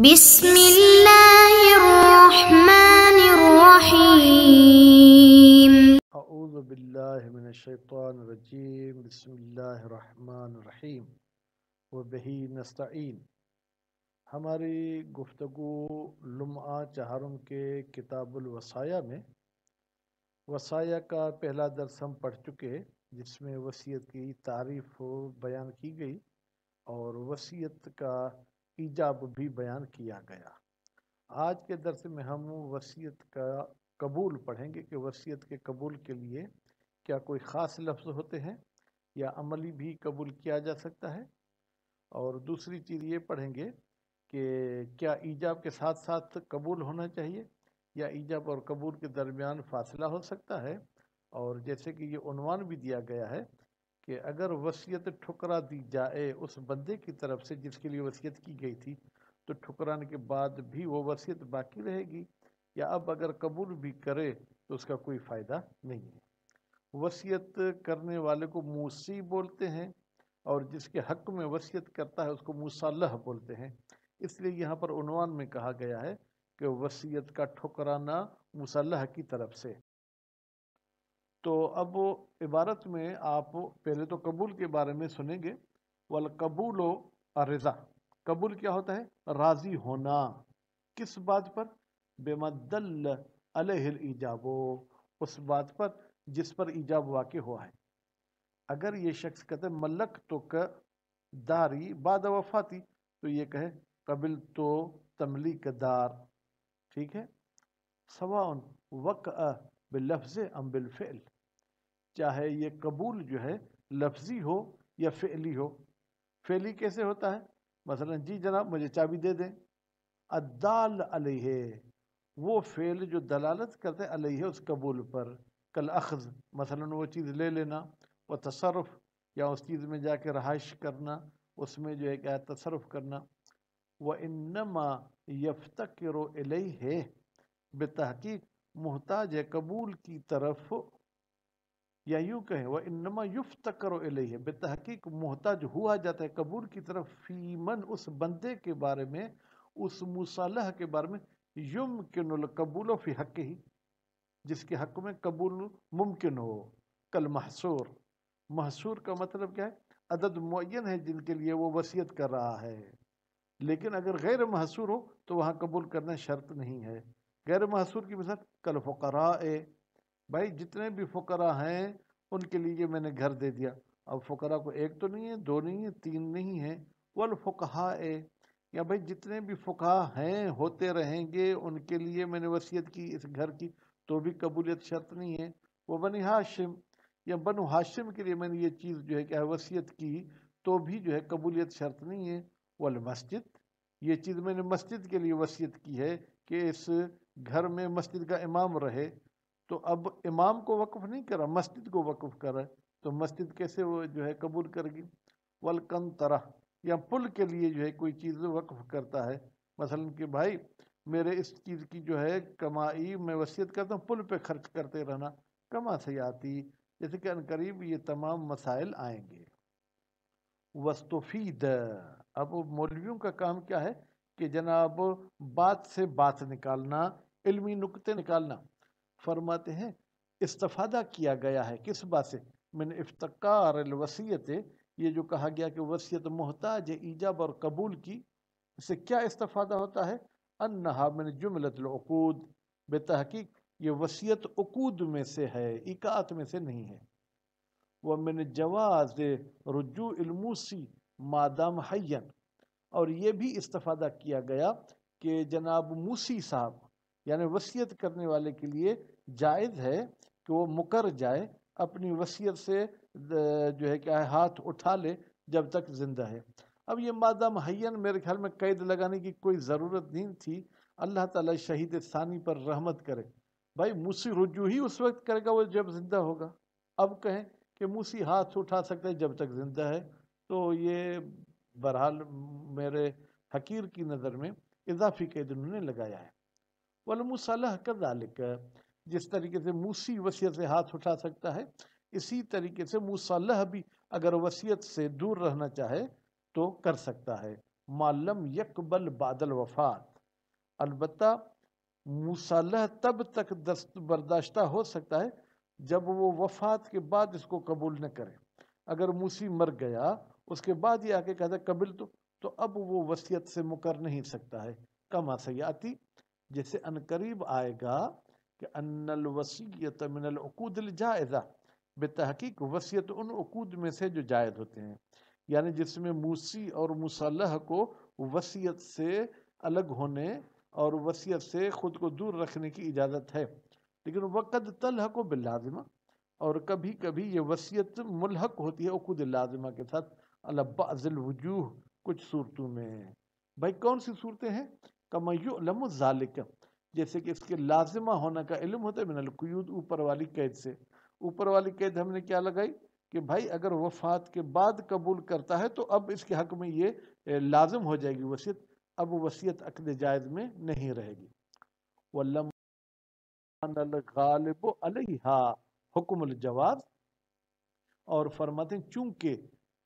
بسم الله الرحمن الرحيم أعوذ بالله من الشيطان الرجيم بسم الله الرحمن الرحيم وبه نستعين हमारी गुफ्तगु लम्हा चहारम के किताबुल वसाया में वसाया का पहला दर्स हम पढ़ चुके जिसमें वसीयत की तारीफ बयान की गई और वसीयत का ईजाब भी बयान किया गया आज के दरस में हम वसीयत का कबूल पढ़ेंगे कि वसीयत के कबूल के लिए क्या कोई ख़ास लफ्ज़ होते हैं या अमली भी कबूल किया जा सकता है और दूसरी चीज़ ये पढ़ेंगे कि क्या ईजाब के साथ साथ कबूल होना चाहिए या ईजाब और कबूल के दरमियान फ़ासला हो सकता है और जैसे कि ये उनवान भी दिया गया है कि अगर वसीयत ठुकरा दी जाए उस बंदे की तरफ से जिसके लिए वसीयत की गई थी तो ठुकराने के बाद भी वो वसीयत बाकी रहेगी या अब अगर कबूल भी करे तो उसका कोई फ़ायदा नहीं है वसीयत करने वाले को मूसी बोलते हैं और जिसके हक में वसीयत करता है उसको मूसालह बोलते हैं इसलिए यहाँ पर उनवान में कहा गया है कि वसीयत का ठुकराना मुसलह की तरफ से तो अब इबारत में आप पहले तो कबूल के बारे में सुनेंगे वल कबूल रज़ा कबूल क्या होता है राज़ी होना किस बात पर बेमदल अलहिल ईजाब उस बात पर जिस पर ईजाब वाक़ हुआ है अगर ये शख्स कहते मलक तो क दारी बाद वफाती तो ये कहे कबिल तो तमली दार ठीक है सवा वक़ बिलफ्ज़ अम्बिलफ़ेल चाहे ये कबूल जो है लफ्जी हो या फेली हो फेली कैसे होता है मसलन जी जनाब मुझे चाबी दे दें अदाल अलह वो फेल जो दलालत करते अलह उस कबूल पर कल अखज मसलन वो चीज़ ले लेना वह तसरफ़ या उस चीज़ में जाके रहाइश करना उसमें जो है क्या तसरफ़ करना व इनमा अलह है बेतहकीक मोहताज कबूल की तरफ या यूं कहें वह इनमा युफ्त करो है बेतहकीक मोहताज हुआ जाता है कबूर की तरफ फीमन उस बंदे के बारे में उस मुसलह के बारे में युम किन कबूल फी हक ही जिसके हक में कबूल मुमकिन हो कल महसूर महसूर का मतलब क्या है अदद मुन है जिनके लिए वो वसीयत कर रहा है लेकिन अगर गैर महसूर हो तो वहाँ कबूल करना शर्त नहीं है गैर महसूर की मिसाल कल फ़रा भाई जितने भी फ़करा हैं उनके लिए मैंने घर दे दिया अब फ़करा को एक तो नहीं है दो नहीं है तीन नहीं है वल फ़ुकहा ए या भाई जितने भी फ़ुका हैं होते रहेंगे उनके लिए मैंने वसीयत की इस घर की तो भी कबूलियत शर्त नहीं है वो बन हाशिम या बन हाशिम के लिए मैंने ये चीज़ जो है क्या वसीयत की तो भी जो है कबूलियत शर्त नहीं है वल मस्जिद ये चीज़ मैंने मस्जिद के लिए वसीयत की है कि इस घर में मस्जिद का इमाम रहे तो अब इमाम को वक्फ़ नहीं करा मस्जिद को वक्फ़ करा तो मस्जिद कैसे वो जो है कबूल करेगी वलकन तरह या पुल के लिए जो है कोई चीज़ वक्फ़ करता है मसलन कि भाई मेरे इस चीज़ की जो है कमाई मैं वसीयत करता हूँ पुल पे खर्च करते रहना कमा से आती जैसे कि अनकरीब ये तमाम मसाइल आएंगे वस्तुफीद अब मौलवियों का काम क्या है कि जनाब बात से बात निकालना इल्मी नुकते निकालना फरमाते हैं इस्तफादा किया गया है किस बात से मैंने इफ्तार वसीयत ये जो कहा गया कि वसीयत मोहताज ईजाब और कबूल की इससे क्या इस्तफादा होता है अनहा मैंने जुमलतलूद बेतहकीक ये वसीयत अकूद में से है इकात में से नहीं है वह मैंने जवाज रज्जू इलमूसी मादाम हयन और ये भी इस्तफादा किया गया कि जनाब मूसी साहब यानी वसीयत करने वाले के लिए जायज़ है कि वो मुकर जाए अपनी वसीयत से जो है क्या है हाथ उठा ले जब तक ज़िंदा है अब ये मादा महयन मेरे ख्याल में कैद लगाने की कोई ज़रूरत नहीं थी अल्लाह ताला शहीद सानी पर रहमत करे भाई मूसी रुजू ही उस वक्त करेगा वो जब ज़िंदा होगा अब कहें कि मूसी हाथ उठा सकता है जब तक ज़िंदा है तो ये बहरहाल मेरे हकीर की नज़र में इजाफी कैद उन्होंने लगाया है वलमुसलह कदालिक जिस तरीके से मूसी वसीयत से हाथ उठा सकता है इसी तरीके से मुसलह भी अगर वसीयत से दूर रहना चाहे तो कर सकता है मालम यकबल बादल वफात अलबत् मुसलह तब तक दस्त बर्दाश्त हो सकता है जब वो वफात के बाद इसको कबूल न करे अगर मूसी मर गया उसके बाद ये आके कहता कबिल तो, तो अब वो वसीयत से मुकर नहीं सकता है कमा सयाती जैसे अनकरीब आएगा कि अनल वसीयत मिनल उकूद जायज़ा बेतहकीक वसीयत उन उकूद में से जो जायद होते हैं यानी जिसमें मूसी और मुसलह को वसीयत से अलग होने और वसीयत से खुद को दूर रखने की इजाज़त है लेकिन वक़द तलह को बिलाजमा और कभी कभी ये वसीयत मुलहक होती है उकूद लाजमा के साथ अलबाजिल वजूह कुछ सूरतों में भाई कौन सी सूरतें हैं कमयम जैसे कि इसके लाजिमा होने का इलम होता है मिनलकूद ऊपर वाली कैद से ऊपर वाली कैद हमने क्या लगाई कि भाई अगर वफात के बाद कबूल करता है तो अब इसके हक में ये लाजम हो जाएगी वसीयत अब वसीयत अकद जायज़ में नहीं रहेगी वालिब अलहा हुक्म जवाब और फरमाते चूँकि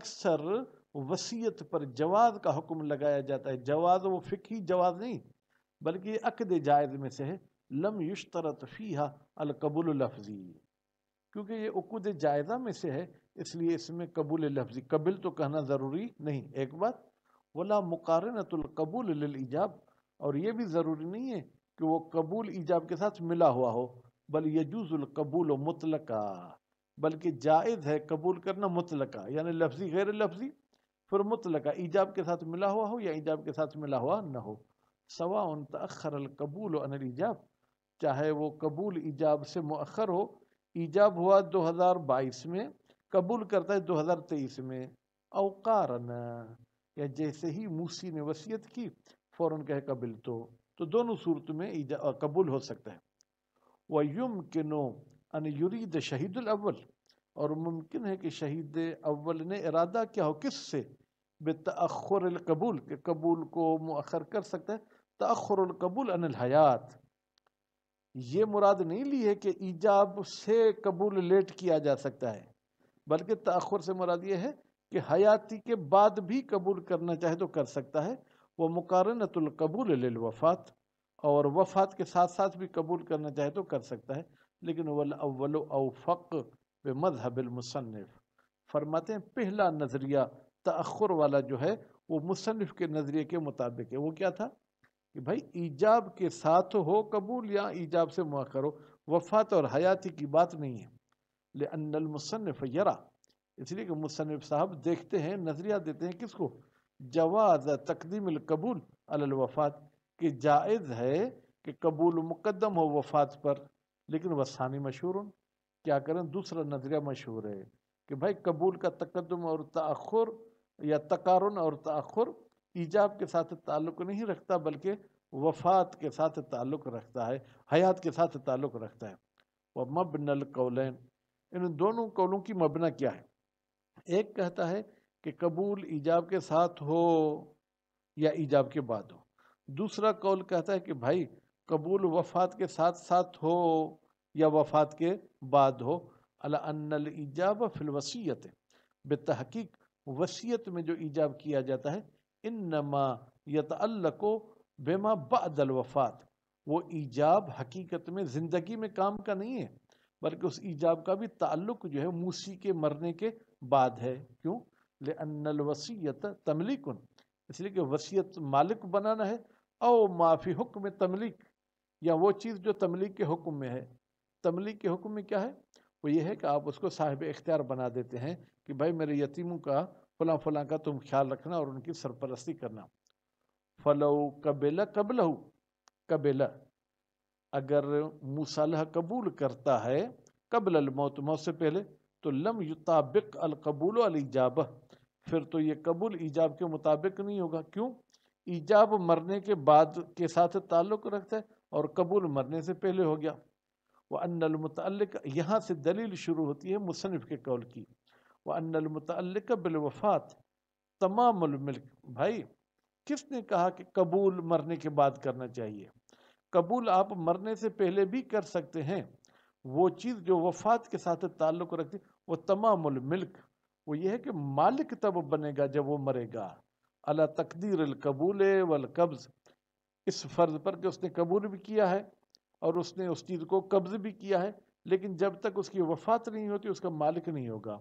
अक्सर वसीयत पर जवाद का हुक्म लगाया जाता है जवाद वो फ़िकी जवाद नहीं बल्कि अकद जायद में से है लम युशतरत फ़ीहा अलकबुल लफ्ज़ी क्योंकि ये उकद जायदा में से है इसलिए इसमें कबूल लफ्ज़ी कबिल तो कहना ज़रूरी नहीं एक बात वला मुकारनतुलकबूल ईजाब और ये भी ज़रूरी नहीं है कि वो कबूल ईजाब के साथ मिला हुआ हो बल यजूज़ुलकबूल मुतलका बल्कि जायद है कबूल करना मुतलका यानी लफ्ज़ी गैर लफ्ज़ी फिर का ईजाब के साथ मिला हुआ हो या ईजाब के साथ मिला हुआ न हो सवा उन तखर कबूल अनिल ईजाब चाहे वो कबूल ईजाब से मखर हो ईजाब हुआ दो हज़ार बाईस में कबूल करता है दो हज़ार तेईस में अवकारना या जैसे ही मूसी ने वसीयत की फ़ौर कहे कबिल तो तो दोनों सूरत में कबूल हो सकता है युम के नो अन युरीद शहीदुल अव्वल और मुमकिन है कि शहीद अव्वल ने इरादा क्या हो किस से बेतरकबूल कबूल के कबूल को मखर कर सकते हैं तखर कबूल अनिल हयात ये मुराद नहीं ली है कि ईजाब से कबूल लेट किया जा सकता है बल्कि तखर से मुराद ये है कि हयाती के बाद भी कबूल करना चाहे तो कर सकता है वह मुकारनतुल कबूल वफात और वफात के साथ साथ भी कबूल करना चाहे तो कर सकता है लेकिन वल अव्वल अवफ़ व मुसनफ़ फरमाते हैं पहला नज़रिया तखर वाला जो है वो मुसनफ़ के नज़रिए के मुताबिक है वो क्या था कि भाई ईजाब के साथ हो कबूल या ईजाब से मुआ करो वफात और हयाती की बात नहीं है ले अनलमसनफ़ यरा इसलिए कि मुसनफ़ साहब देखते हैं नज़रिया देते हैं किसको जवाज़ तकदीमकबूल अलवफ़ात के जायज़ है कि कबूल मुकदम हो वफात पर लेकिन वसानी मशहूर क्या करें दूसरा नजरिया मशहूर है कि भाई कबूल का तकदम और तखर या तकारन और तखर ईजाब के साथ ताल्लुक़ नहीं रखता बल्कि वफात के साथ ताल्लुक़ रखता है हयात के साथ ताल्लुक़ रखता है वह मबनल कौलैन इन दोनों कौलों की मबना क्या है एक कहता है कि कबूल ईजाब के साथ हो या ईजाब के बाद हो दूसरा कौल कहता है कि भाई कबूल वफात के साथ साथ हो या वफात के बाद हो अलाअल ईजाब फिल वसीयत बेतहकीक वसीयत में जो ईजाब किया जाता है इन नमा यतल्लको बेमा बदल वफात वो ईजाब हकीकत में ज़िंदगी में काम का नहीं है बल्कि उस ईजाब का भी ताल्लुक जो है मूसी के मरने के बाद है क्यों ले अनल वसीयत तमलिक इसलिए कि वसीयत मालिक बनाना है और माफ़ी हुक्म तमलिक या वो चीज़ जो तमलीक के हुक्म में है तमली के हुक्म में क्या है वो ये है कि आप उसको साहिब इख्तियार बना देते हैं कि भाई मेरे यतीमों का फलां फलां का तुम ख्याल रखना और उनकी सरपरस्ती करना फलो कबेला हो कबेला अगर मुसलह कबूल करता है कबल अलमौत मौत से पहले तो लम युताबिक अलकबूल अलजाब फिर तो ये कबूल ईजाब के मुताबिक नहीं होगा क्यों ईजाब मरने के बाद के साथ ताल्लुक़ रखता है और कबूल मरने से पहले हो गया व अनमतल यहाँ से दलील शुरू होती है मुसनफ़ के कौल की व अनमतल बिलवफ़ात तमाम भाई किसने कहा कि कबूल मरने के बाद करना चाहिए कबूल आप मरने से पहले भी कर सकते हैं वो चीज़ जो वफात के साथ ताल्लुक़ रखती वो तमाम मिल्क वो ये है कि मालिक तब बनेगा जब वो मरेगा अला तकदीर कबूल वल कब्ज़ इस फ़र्ज़ पर कि उसने कबूल भी किया है और उसने उस चीज़ को कब्ज भी किया है लेकिन जब तक उसकी वफात नहीं होती उसका मालिक नहीं होगा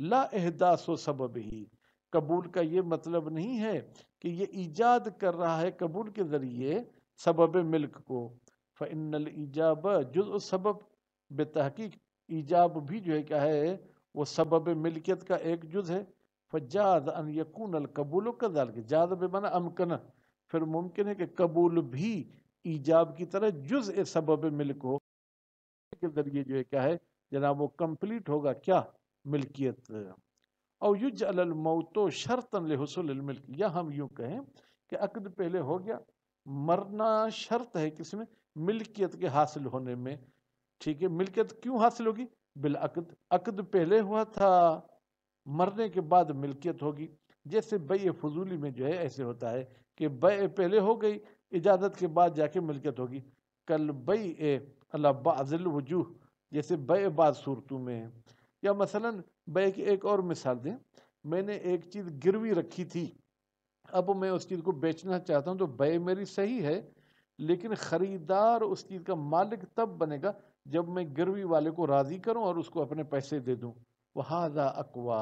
ला अहदास व सबब ही कबूल का ये मतलब नहीं है कि ये ईजाद कर रहा है कबूल के ज़रिए सबब मिल्क को फ़नल ईजाब जुज़ सबब बेतहकी ईजाब भी जो है क्या है वो सबब मिल्कियत का एक जुज़ है फजाद अन यकून अलकबूल कदाल के जाद बेमाना अमकन फिर मुमकिन है कि कबूल भी ईजाब की तरह जुज ए सबब मिल्क हो के जरिए जो है क्या है जनाब वो कम्प्लीट होगा क्या मिल्कियत और युज अलमौतो शर्तन लहसुलमिल्क या हम यूँ कहें कि अकद पहले हो गया मरना शर्त है किसमें मिल्कियत के हासिल होने में ठीक है मिल्कियत क्यों हासिल होगी बिलअकद अकद पहले हुआ था मरने के बाद मिल्कियत होगी जैसे बे फजूली में जो है ऐसे होता है कि बे पहले हो गई इजाज़त के बाद जाके मिल्कत होगी कल बई ए वजूह जैसे बे बाद सूरतों में है या मसलन बे की एक और मिसाल दें मैंने एक चीज़ गिरवी रखी थी अब मैं उस चीज़ को बेचना चाहता हूँ तो बे मेरी सही है लेकिन ख़रीदार उस चीज़ का मालिक तब बनेगा जब मैं गिरवी वाले को राज़ी करूँ और उसको अपने पैसे दे दूँ वहाजा अकवा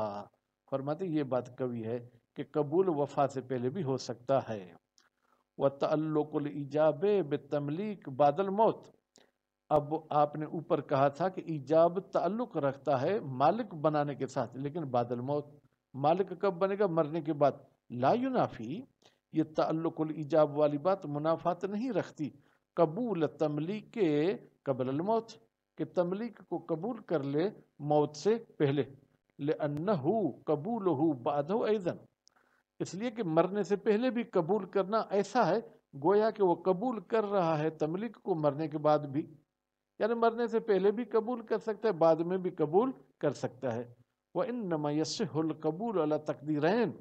फरमाते ये बात कवि है कि कबूल वफा से पहले भी हो सकता है व तल्लुकलजाब बतमलीक बादल मौत अब आपने ऊपर कहा था कि ईजाब ताल्लुक रखता है मालिक बनाने के साथ लेकिन बादल मौत मालिक कब बनेगा मरने के बाद लायुनाफी ये ताल्लुकलजाब वाली बात मुनाफात नहीं रखती कबूल तमलीक के कबल मौत के तमलीक को कबूल कर ले मौत से पहले ले अन्नहु कबूल हो बाधो ऐदन इसलिए कि मरने से पहले भी कबूल करना ऐसा है गोया कि वो कबूल कर रहा है तमलिक को मरने के बाद भी यानी मरने से पहले भी कबूल कर सकता है बाद में भी कबूल कर सकता है वह इन कबूल अला तकदीरैन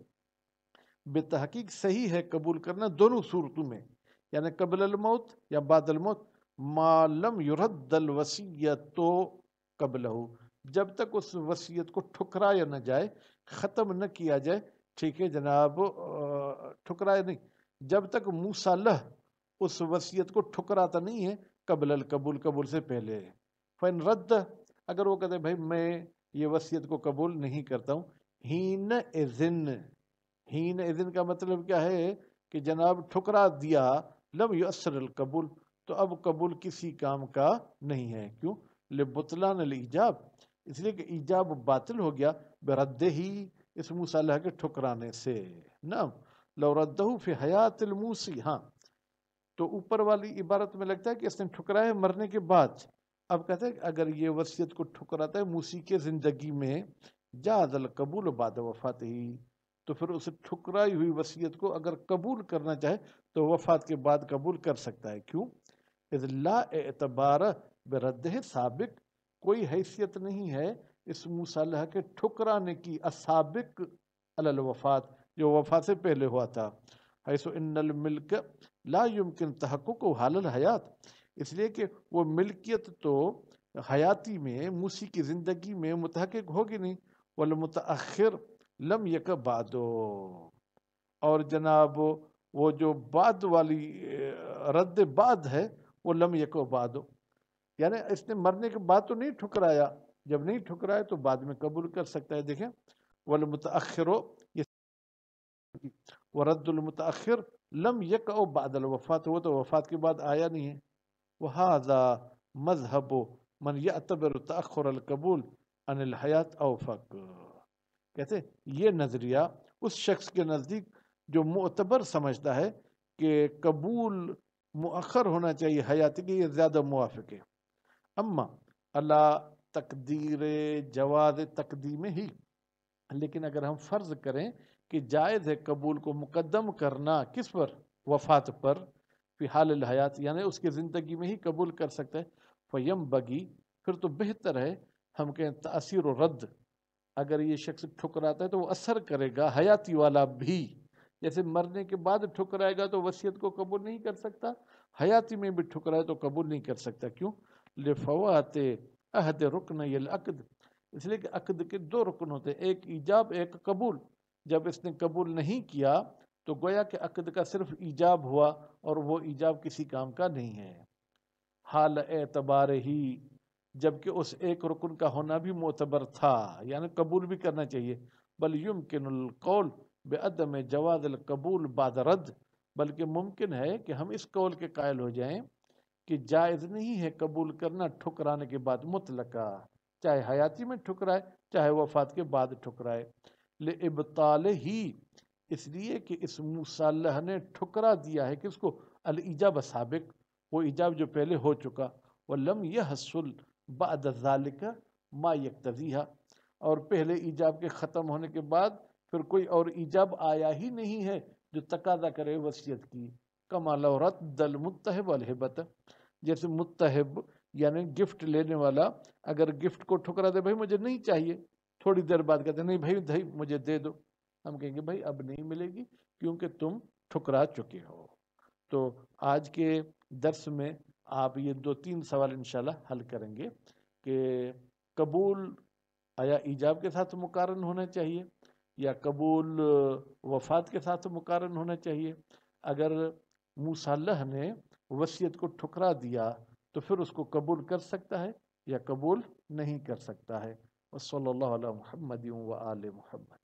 बेतहकीक सही है कबूल करना दोनों सूरतों में यानी मौत या बादलमौत मालम युरदल वसीयत तो कबल जब तक उस वसीयत को ठुकराया न जाए ख़त्म न किया जाए ठीक है जनाब ठुकराए नहीं जब तक मूसलह उस वसीयत को ठुकराता नहीं है कबल कबूल कबूल से पहले फ़ैन रद्द अगर वो कहते भाई मैं ये वसीयत को कबूल नहीं करता हूँ हीन एजिन हीन एजिन का मतलब क्या है कि जनाब ठुकरा दिया लम यसर कबूल तो अब कबूल किसी काम का नहीं है क्यों ले ले इजाब इसलिए कि ईजाब बातिल हो गया रद्द ही इस मूसा के ठुकराने से न लौरदहू फि मूसी हाँ तो ऊपर वाली इबारत में लगता है कि इसने ठुकराए मरने के बाद अब कहते हैं अगर ये वसीयत को ठुकराता है मूसी के ज़िंदगी में जादल कबूल बाद वफात ही तो फिर उस ठुकराई हुई वसीयत को अगर कबूल करना चाहे तो वफात के बाद कबूल कर सकता है क्यों इजला एतबार बरद सबक कोई हैसियत नहीं है इस मूसलह के ठुकराने की असाबिक अल वफ़ात जो वफा से पहले हुआ था हैसो इन्नल मिल्क ला यमकिन तहक़ुक हालल हयात इसलिए कि वो मिल्कियत तो हयाती में मूसी की ज़िंदगी में मुतहक होगी नहीं वलमतअखर लम यक बादो और जनाब वो जो बाद वाली रद्द बाद है वो लम यको बादो यानी इसने मरने के बाद तो नहीं ठुकराया जब नहीं ठुकराए तो बाद में कबूल कर सकता है देखें वलमतर मुतअखर ये लम यक ओ बादल वफ़ात वो तो वफ़ात के बाद आया नहीं है वहादा मजहब मन यबर तखर कबूल अनिल हयात अवफक कहते ये नज़रिया उस शख्स के नज़दीक जो मतबर समझता है कि कबूल मखर होना चाहिए हयात के ये ज़्यादा मुआफ़ है अम्मा अल्लाह तकदीर तकदी तकदीम ही लेकिन अगर हम फ़र्ज़ करें कि जायज़ है कबूल को मुकदम करना किस पर वफात पर फ़िहाल हयात यानी उसकी ज़िंदगी में ही कबूल कर सकते हैं फ़यम बगी फिर तो बेहतर है हम कहें तासर रद्द अगर ये शख्स ठुकराता है तो वो असर करेगा हयाती वाला भी जैसे मरने के बाद ठुकराएगा तो वसीयत को कबूल नहीं कर सकता हयाती में भी ठुकराए तो कबूल नहीं कर सकता क्यों लिफवाते अहद रुकन यकद इसलिए कि अकद के दो रुकन होते हैं एक ईजाब एक कबूल जब इसने कबूल नहीं किया तो गोया कि अकद का सिर्फ ईजाब हुआ और वो ईजाब किसी काम का नहीं है हाल एतबार ही जबकि उस एक रुकन का होना भी मोतबर था यानी कबूल भी करना चाहिए बल यमकिनकौल बेअदम जवाद कबूल रद बल्कि मुमकिन है कि हम इस कौल के कायल हो जाएं कि जायज़ नहीं है कबूल करना ठुकराने के बाद मुतलका चाहे हयाती में ठुकराए चाहे वफात के बाद ठुकराए ले इबताल ही इसलिए कि इस मुसलह ने ठुकरा दिया है किसको अल इजाब सबक वो इजाब जो पहले हो चुका वह लम यहसुल बदालिका मा यकतजीहा और पहले ईजाब के ख़त्म होने के बाद फिर कोई और ईजाब आया ही नहीं है जो तकादा करे वसीयत की कमाल दल मुतहब अलहबत जैसे मुतहब यानी गिफ्ट लेने वाला अगर गिफ्ट को ठुकरा दे भाई मुझे नहीं चाहिए थोड़ी देर बाद कहते नहीं भाई भाई मुझे दे दो हम कहेंगे भाई अब नहीं मिलेगी क्योंकि तुम ठुकरा चुके हो तो आज के दर्स में आप ये दो तीन सवाल इंशाल्लाह हल करेंगे कि कबूल आया ईजाब के साथ मुकारन होना चाहिए या कबूल वफात के साथ मुकारन होना चाहिए अगर मूसल्ह ने वसीयत को ठुकरा दिया तो फिर उसको कबूल कर सकता है या कबूल नहीं कर सकता है वसल महमदियों व आल महमद